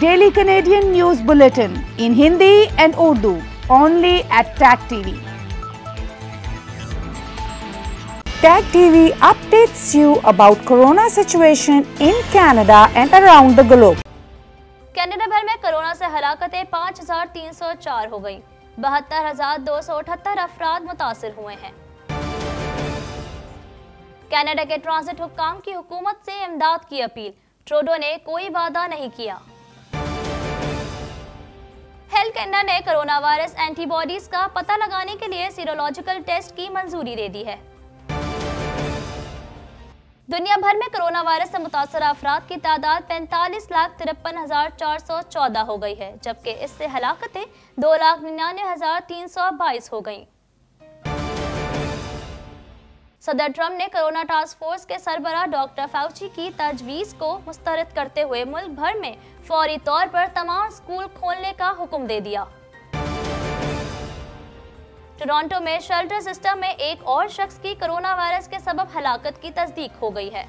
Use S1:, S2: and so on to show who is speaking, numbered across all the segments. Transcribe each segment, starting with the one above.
S1: Daily Canadian news bulletin in Hindi and Urdu only at tag TV
S2: tag TV updates you about corona situation in Canada and around the globe
S3: Canada भर में corona से हलाकतें 5,304 हो गई बहत्तर हजार दो सौ अठहत्तर अफराद मुतासर हुए हैं कनाडा के ट्रांसिट हुकाम की हुकूमत से इमदाद की अपील ट्रोडो ने कोई वादा नहीं किया हेल्थ केंद्र ने कोरोना वायरस एंटीबॉडीज का पता लगाने के लिए सीरोलॉजिकल टेस्ट की मंजूरी दे दी है दुनिया भर में कोरोना वायरस से मुतासर अफराद की तादाद पैंतालीस लाख तिरपन हजार चार सौ चौदह हो गई है जबकि इससे हलाकतें दो लाख निन्यानवे हजार तीन सौ बाईस हो गईं। सदर ट्रम्प ने कोरोना टास्क फोर्स के सरबरा डॉक्टर फाउची की तजवीज़ को मुस्तरद करते हुए मुल्क भर में फौरी तौर पर तमाम स्कूल खोलने का हुक्म दे दिया टोरंटो में शेल्टर सिस्टम में एक और शख्स की कोरोना वायरस के सबब हलाकत की तस्दीक हो गई है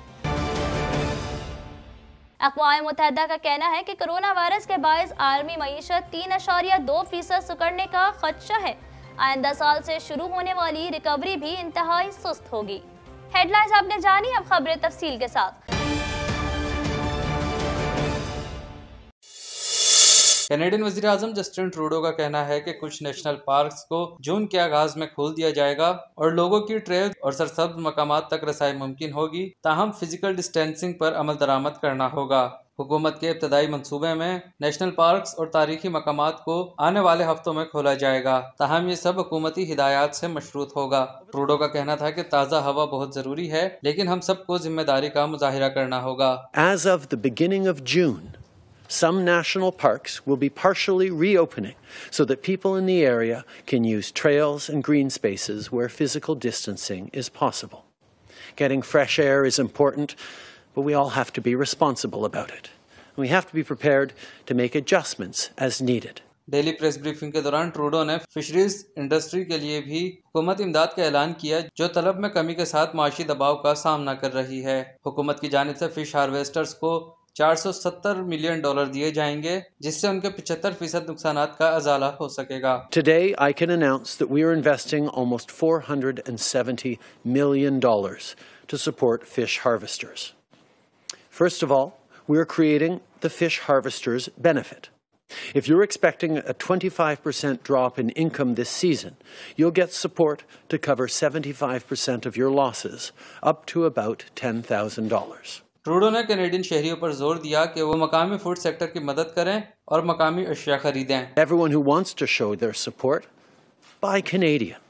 S3: अकवा मुतहदा का कहना है कि कोरोना वायरस के बायस आलमी मीशत तीन अशारिया दो फीसद सुकड़ने का खदशा है आइंदा साल से शुरू होने वाली रिकवरी भी इंतहाई सुस्त होगी हेडलाइंस आपने जानी अब खबरें तफसील के साथ
S1: कैनेडियन वजीर अजम जस्टिन ट्रूडो का कहना है कि कुछ नेशनल पार्क्स को जून के आगाज में खोल दिया जाएगा और लोगों की ट्रेल और सरसब्ज मकाम तक रसाई मुमकिन होगी ताहम फिजिकल डिस्टेंसिंग पर अमल दरामद करना होगा हुकूमत के इब्तदाई मनसूबे में नेशनल पार्क और तारीखी मकाम को आने वाले हफ्तों में खोला जाएगा तहम ये सब हुकूमती हिदायत से मशरूत होगा ट्रूडो का कहना था की ताज़ा हवा बहुत ज़रूरी है लेकिन हम सबको जिम्मेदारी का मुजाहरा करना होगा
S2: As of the beginning of June, some national parks will be partially reopening so that people in the area can use trails and green spaces where physical distancing is possible. Getting fresh air is important, but we all have to be responsible about it. And we have to be prepared to make adjustments as needed.
S1: Daily press briefing के दौरान Trudeau ने fisheries industry के लिए भी हुकूमत इमदाद का ऐलान किया जो तलब में कमी के साथ माशी दबाव का सामना कर रही है हुकूमत की जानब से फिश हार्वेस्टर्स को 470 मिलियन डॉलर दिए जाएंगे जिससे उनके 75 फीसद नुकसान का अजाला हो सकेगा
S2: Today I can announce that we are investing almost 470 million dollars to support fish harvesters. First of all, we are creating the fish harvester's benefit. If you're expecting a 25% drop in income this season, you'll get support to cover 75% of your losses, up to about $10,000. dollars
S1: Trudeau ने Canadian शहरियों पर जोर दिया कि वो मकामी food sector की मदद करें और मकामी अशिया खरीदें
S2: Everyone who wants to show their support, buy Canadian.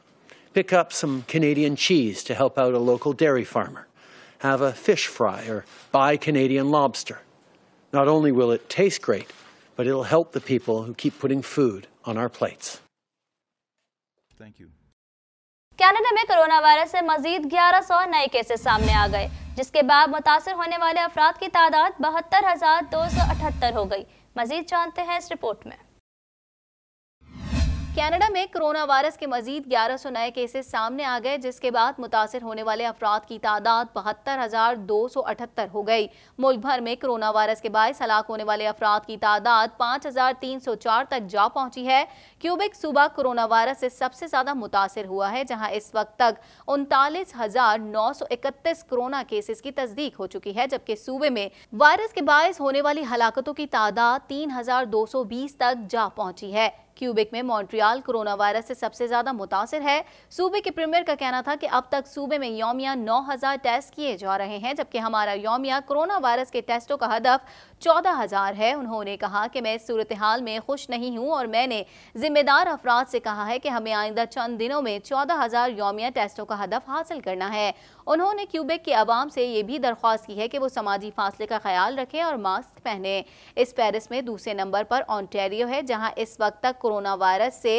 S2: Pick up some Canadian cheese to help out a local dairy farmer have a fish fry or buy Canadian lobster. Not only will it taste great, but it'll help the people who keep putting food on our plates. Thank you.
S3: Canada में corona virus से मजीद 1100 नए cases सामने आ गए जिसके बाद मुतासर होने वाले अफराद की तादाद बहत्तर हो गई मजीद जानते हैं इस रिपोर्ट में कनाडा
S4: में कोरोना वायरस के मजीद 1100 नए केसेस सामने आ गए जिसके बाद मुतासर होने वाले अफराद की तादाद बहत्तर हो गई मुल्क भर में कोरोना वायरस के बायस हलाक होने वाले अफराद की तादाद 5304 तक जा पहुंची है क्यूबिक सूबा कोरोना वायरस से सबसे ज़्यादा मुतासर हुआ है जहां इस वक्त तक उनतालीस कोरोना केसेस की तस्दीक हो चुकी है जबकि सूबे में वायरस के बायस होने वाली हलाकतों की तादाद तीन तक जा पहुंची है क्यूबिक में मॉन्ट्रियाल कोरोना वायरस से सबसे ज्यादा मुतासर है सूबे के प्रीमियर का कहना था कि अब तक सूबे में योमिया 9000 टेस्ट किए जा रहे हैं जबकि हमारा योमिया कोरोना वायरस के टेस्टों का हदफ चौदह हजार है उन्होंने कहा कि मैं इस सूरत हाल में खुश नहीं हूँ और मैंने जिम्मेदार अफराद से कहा है कि हमें आइंदा चंद दिनों में चौदह हजार योमिया टेस्टों का हदफ हासिल करना है उन्होंने क्यूबेक के आवाम से ये भी दरख्वास्त की है कि वो समाजी फासले का ख्याल रखें और मास्क पहने इस पेरिस में दूसरे नंबर पर ऑनटेरियो है जहाँ इस वक्त तक कोरोना वायरस से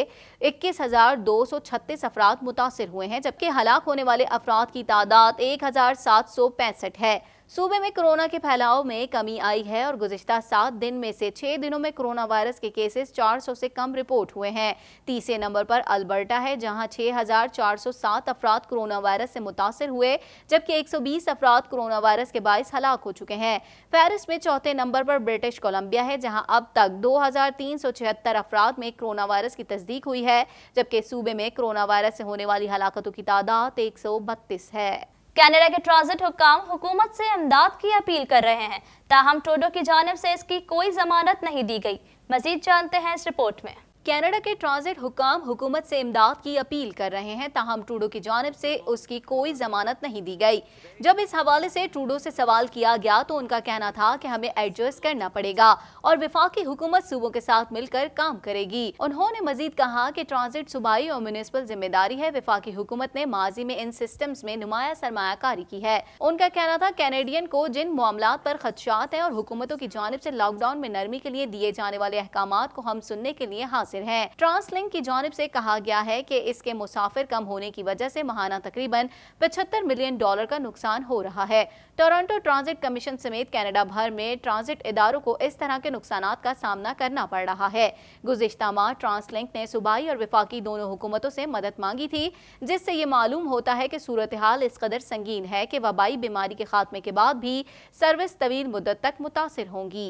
S4: इक्कीस हज़ार दो सौ छत्तीस अफराद मुतासर हुए हैं जबकि हलाक होने वाले अफराद की तादाद एक हज़ार सात सौ पैंसठ है सूबे में कोरोना के फैलाव में कमी आई है और गुजशत सात दिन में से छह दिनों में कोरोना वायरस के केसेस 400 से कम रिपोर्ट हुए हैं तीसरे नंबर पर अल्बर्टा है जहां 6,407 अफराद कोरोना वायरस से मुतासर हुए जबकि 120 अफराद कोरोना वायरस के बायस हलाक हो चुके हैं फहरिस्त में चौथे नंबर पर ब्रिटिश कोलंबिया है जहाँ अब तक दो अफराद में कोरोना वायरस की तस्दीक हुई है
S3: जबकि सूबे में कोरोना वायरस से होने वाली हलाकतों की तादाद एक है कैनेडा के ट्रांजिट हुकाम हुकूमत से इमदाद की अपील कर रहे हैं ताहम टोडो की जानब से इसकी कोई जमानत नहीं दी गई मजीद जानते हैं इस रिपोर्ट में कनाडा के ट्रांजिट हुकाम
S4: हुकूमत से इमदाद की अपील कर रहे हैं ताहम ट्रूडो की जानब से उसकी कोई जमानत नहीं दी गई जब इस हवाले से ट्रूडो से सवाल किया गया तो उनका कहना था कि हमें एडजस्ट करना पड़ेगा और विफाकी हुकूमत सूबों के साथ मिलकर काम करेगी उन्होंने मजीद कहा कि ट्रांजिट सूबाई और म्यूनसिपल जिम्मेदारी है विफाकी हुकूमत ने माजी में इन सिस्टम में नुमाया सरमाकारी की है उनका कहना था कैनेडियन को जिन मामला पर खदशात है और हुकूमतों की जानब से लॉकडाउन में नरमी के लिए दिए जाने वाले अहकाम को हम सुनने के लिए हासिल मुतासर है ट्रांसलिंक की जानब ऐसी कहा गया है की इसके मुसाफिर कम होने की वजह ऐसी महाना तकरीबन पचहत्तर मिलियन डॉलर का नुकसान हो रहा है टोरंटो ट्रांजिट कमीशन समेत कैनेडा भर में ट्रांजिट इदारों को इस तरह के नुकसान का सामना करना पड़ रहा है गुजशत माह ट्रांसलिंक ने सूबाई और विफाकी दोनों हुकूमतों से मदद मांगी थी जिससे ये मालूम होता है कि सूरत हाल इस कदर संगीन है कि वबाई बीमारी के खात्मे के बाद भी सर्विस तवील मुद्दत तक मुतासर होंगी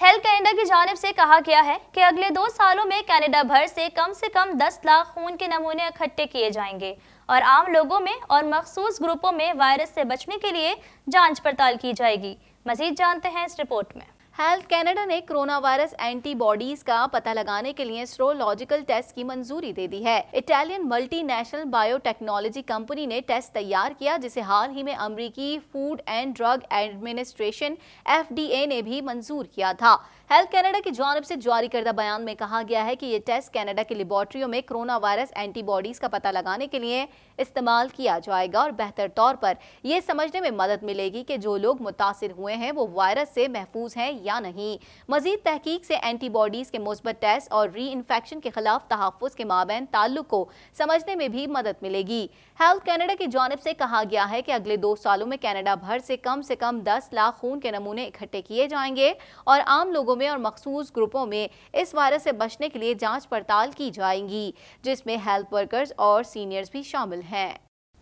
S3: हेल्थ कैनेडा की जानब से कहा गया है कि अगले दो सालों में कनाडा भर से कम से कम 10 लाख खून के नमूने इकट्ठे किए जाएंगे और आम लोगों में और मखसूस ग्रुपों में वायरस से बचने के लिए जांच पड़ताल की जाएगी मजीद जानते हैं इस रिपोर्ट में हेल्थ कैनेडा ने कोरोना वायरस एंटीबॉडीज का पता लगाने के लिए स्ट्रोलॉजिकल टेस्ट की
S4: मंजूरी दे दी है इटालियन मल्टीनेशनल बायोटेक्नोलॉजी कंपनी ने टेस्ट तैयार किया जिसे हाल ही में अमरीकी food and drug administration F ने भी मंजूर किया था हेल्थ कनाडा की जानब से जारी करदा बयान में कहा गया है कि ये टेस्ट कनाडा की लेबॉर्ट्रियों में कोरोना वायरस एंटीबॉडीज़ का पता लगाने के लिए इस्तेमाल किया जाएगा और बेहतर तौर पर यह समझने में मदद मिलेगी कि जो लोग मुतासर हुए हैं वो वायरस से महफूज हैं या नहीं मजीद तहकीक से एंटीबॉडीज़ के मुस्बत टेस्ट और री इन्फेक्शन के खिलाफ तहफ़ के माबेन ताल्लुक को समझने में भी मदद मिलेगी हेल्थ कैनेडा की जानब से कहा गया है कि अगले दो सालों में कैनेडा भर से कम से कम दस लाख खून के नमूने इकट्ठे किए जाएंगे और आम लोगों में और मखसूस ग्रुपों में इस वायरस से बचने के लिए जाँच पड़ताल की जाएंगी
S3: जिसमें हेल्थ वर्कर्स और सीनियर्स भी शामिल हैं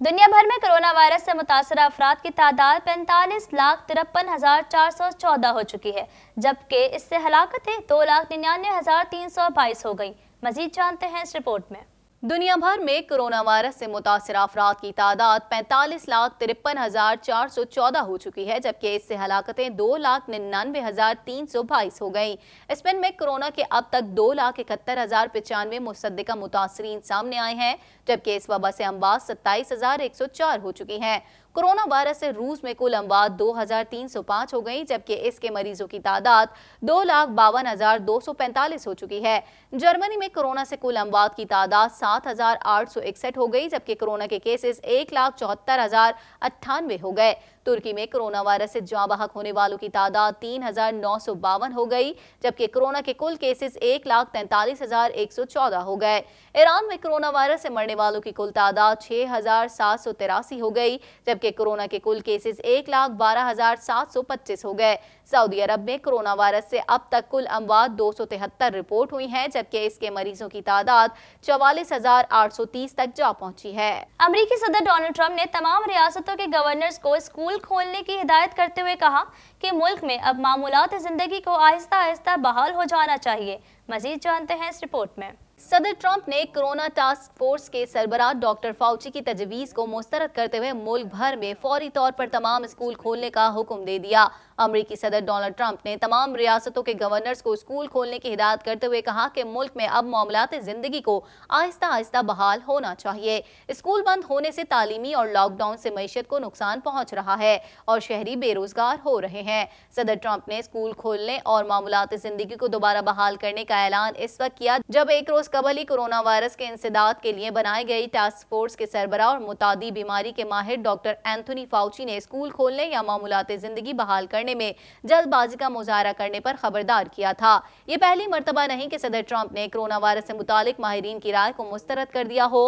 S3: दुनिया भर में कोरोना वायरस से मुतासर अफराद की तादाद पैंतालीस लाख तिरपन हजार चार सौ चौदह हो चुकी है जबकि इससे हलाकतें दो लाख निन्यानवे हजार तीन सौ बाईस हो गई मजीद जानते हैं इस रिपोर्ट में दुनिया भर में कोरोना वायरस से मुतासर अफराद की तादाद पैंतालीस लाख
S4: तिरपन हजार चार सौ चौदह हो चुकी है जबकि इससे हलाकतें दो लाख निन्यानवे हजार तीन सौ बाईस हो गई स्पेन में कोरोना के अब तक दो लाख इकहत्तर हजार पचानवे मुसदा मुतासरी सामने आए हैं जबकि इस वबा से अम्बाज सत्ताईस हजार एक सौ चार हो चुकी है कोरोना वायरस से रूस में कुल अमवात 2,305 हो गई जबकि इसके मरीजों की तादाद दो लाख बावन हजार दो सौ पैंतालीस हो चुकी है जर्मनी में कोरोना से कुल अमवात की तादाद सात हजार आठ सौ इकसठ हो गई जबकि कोरोना के केसेस एक लाख चौहत्तर हजार अट्ठानवे हो गए तुर्की में कोरोना वायरस से जहां बाहक होने वालों की तादाद तीन हजार नौ सौ बावन हो गई जबकि कोरोना के कुल केसेस एक लाख तैंतालीस हजार एक सौ चौदह हो गए ईरान में कोरोना वायरस से मरने वालों की कुल तादाद छह हजार सात सौ तिरासी हो गई जबकि जबकि कोरोना के कुल केसेस एक लाख बारह हजार सात सौ पच्चीस हो गए सऊदी अरब में कोरोना वायरस से अब तक कुल अमवात दो सौ तिहत्तर रिपोर्ट हुई है जबकि इसके मरीजों की तादाद चौवालीस हजार आठ सौ तीस तक जा पहुंची है
S3: अमरीकी सदर डोनाल्ड ट्रंप ने तमाम रियासतों के गवर्नर को स्कूल खोलने की हिदायत करते हुए कहा की मुल्क में अब मामूलत जिंदगी को आहिस्ता आहिस्ता बहाल हो जाना चाहिए मजीद जानते हैं इस रिपोर्ट में सदर ट्रंप ने
S4: कोरोना टास्क फोर्स के सरबराह डॉक्टर फाउची की तजवीज़ को मुस्तरद करते हुए मुल्क भर में फौरी तौर पर तमाम स्कूल खोलने का हुक्म दे दिया अमरीकी सदर डोनाल्ड ट्रंप ने तमाम रियासतों के गवर्नर्स को स्कूल खोलने की हिदायत करते हुए कहा कि मुल्क में अब मामला जिंदगी को आहिस्ता आहिस्ता बहाल होना चाहिए स्कूल बंद होने से तालीमी और लॉकडाउन से मीशत को नुकसान पहुँच रहा है और शहरी बेरोजगार हो रहे हैं सदर ट्रंप ने स्कूल खोलने और मामला जिंदगी को दोबारा बहाल करने का ऐलान इस वक्त किया जब एक रोज कबल ही कोरोना वायरस के इंसदाद के लिए बनाई गई टास्क फोर्स के सरबरा और मुतादी बीमारी के माहिर डॉक्टर एंथोनी फाउची ने स्कूल खोलने या मामूलाते जिंदगी बहाल करने करने में जल्दबाजी का मुजाहरा करने पर खबरदार किया था ये पहली मरतबा नहीं कि सदर ट्रंप ने कोरोना वायरस से मुतालिक माहरीन की राय को मुस्तरद कर दिया हो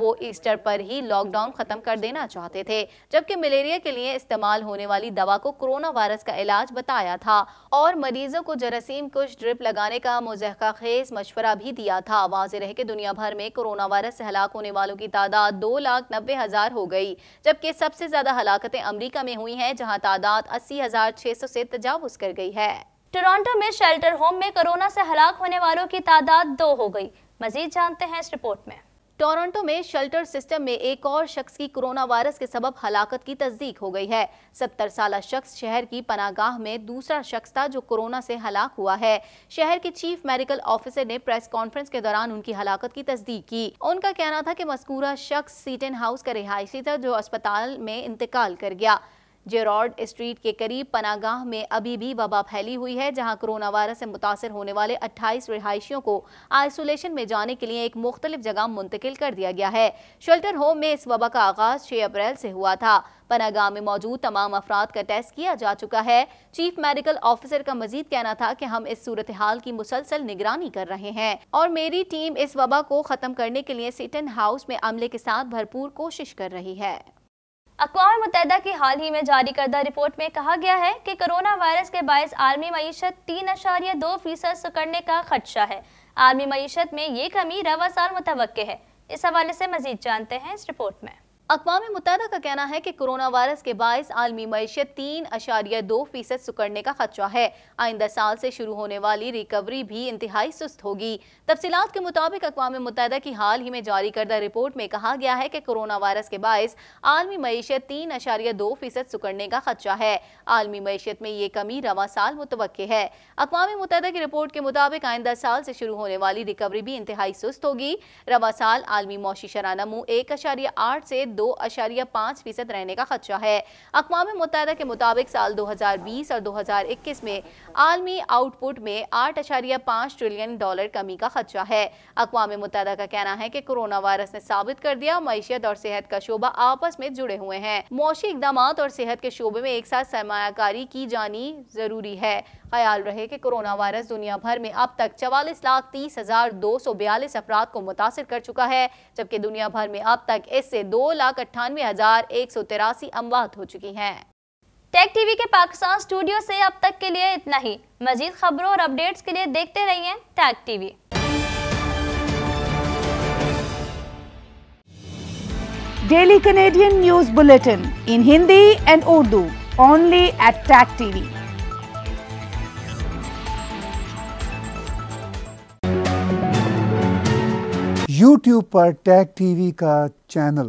S4: वो ईस्टर पर ही लॉकडाउन खत्म कर देना चाहते थे जबकि मलेरिया के लिए इस्तेमाल होने वाली दवा को कोरोना वायरस का इलाज बताया था और मरीजों को जरासीम कुछ ड्रिप लगाने का मुजहका खेज मशवरा भी दिया था वाज रहे कि दुनिया भर में कोरोना वायरस से हलाक होने वालों की तादाद दो लाख नब्बे हजार हो गई जबकि सबसे
S3: ज्यादा हलाकतें अमरीका में हुई हैं जहां तादाद अस्सी हजार 600 से तजावज कर गई है टोरंटो में शेल्टर होम में कोरोना से हलाक होने वालों की तादाद दो हो गई मजीद जानते हैं इस रिपोर्ट में टोरंटो में शेल्टर सिस्टम में एक और शख्स की कोरोना वायरस के सबब हलाकत
S4: की तस्दीक हो गई है सत्तर साल शख्स शहर की पनागाह में दूसरा शख्स था जो कोरोना से हलाक हुआ है शहर के चीफ मेडिकल ऑफिसर ने प्रेस कॉन्फ्रेंस के दौरान उनकी हलाकत की तस्दीक की उनका कहना था कि मस्कूरा शख्स सीटन हाउस का रिहायशी था जो अस्पताल में इंतकाल कर गया जेरोड स्ट्रीट के करीब पनागाह में अभी भी वबा फैली हुई है जहां कोरोना वायरस से मुतासर होने वाले अट्ठाईस रिहायशियों को आइसोलेशन में जाने के लिए एक मुख्तलिफ जगह मुंतकिल कर दिया गया है शेल्टर होम में इस वबा का आगाज छह अप्रैल से हुआ था पनागाह में मौजूद तमाम अफराद का टेस्ट किया जा चुका है चीफ मेडिकल ऑफिसर का मजीद कहना था कि हम इस सूरत हाल की मुसलसल निगरानी कर रहे हैं और मेरी टीम इस वबा को
S3: खत्म करने के लिए सिटन हाउस में अमले के साथ भरपूर कोशिश कर रही है अकवा मुतहदा की हाल ही में जारी करदा रिपोर्ट में कहा गया है कि कोरोना वायरस के बायस आर्मी मीशत तीन अशारिया दो फीसद सुकड़ने का खदशा है आर्मी मीशत में ये कमी रवा साल मुतव है इस हवाले से मजीद जानते हैं इस रिपोर्ट में अकवा मुतहदा का कहना है कि
S4: कोरोना वायरस के बायस आलमी मीशत तीन अशारिया दो फीसद सुकड़ने का खदशा है आइंदा साल से शुरू होने वाली रिकवरी भी इंतहाई सुस्त होगी तफसीत के मुताबिक अकवा मुतहद की हाल ही में जारी करदा रिपोर्ट में कहा गया है कि कोरोना वायरस के बायस आलमी मीशत तीन अशारिया दो फीसद सुकड़ने का खदशा है आलमी मीशत में ये कमी रवा साल मुतव है अकवा मुत की रिपोर्ट के मुताबिक आइंदा साल से शुरू होने वाली रिकवरी भी इंतहाई सुस्त होगी रवा साल आलमी मौशी मुँह एक अशारिया आठ से दो अशारिया पाँच फीसद रहने का खदशा है अकवा मुतहदा के मुताबिक साल दो हज़ार बीस और दो हज़ार इक्कीस में आलमी आउटपुट में आठ अशारिया पाँच ट्रिलियन डॉलर कमी का खदशा है अकवा मुतहदा का कहना है की कोरोना वायरस ने साबित कर दिया मीशत और सेहत का शोबा आपस में जुड़े हुए हैं मौशी इकदाम और सेहत के शोबे में एक साथ सरमाकारी की जानी जरूरी है ख्याल रहे कि कोरोना वायरस दुनिया भर में अब तक चवालीस लाख तीस हजार दो सौ बयालीस अफराद को मुतासर कर चुका है जबकि दुनिया भर में अब तक इससे दो लाख लाख अट्ठानवे हजार एक सौ तिरासी
S3: अमवात हो चुकी हैं। टेक टीवी के पाकिस्तान स्टूडियो से अब तक के लिए इतना ही मजीद खबरों और अपडेट्स के लिए देखते रहिए tag TV
S2: daily Canadian news bulletin
S1: in Hindi and Urdu only at tag TV
S2: YouTube पर टैग टीवी का चैनल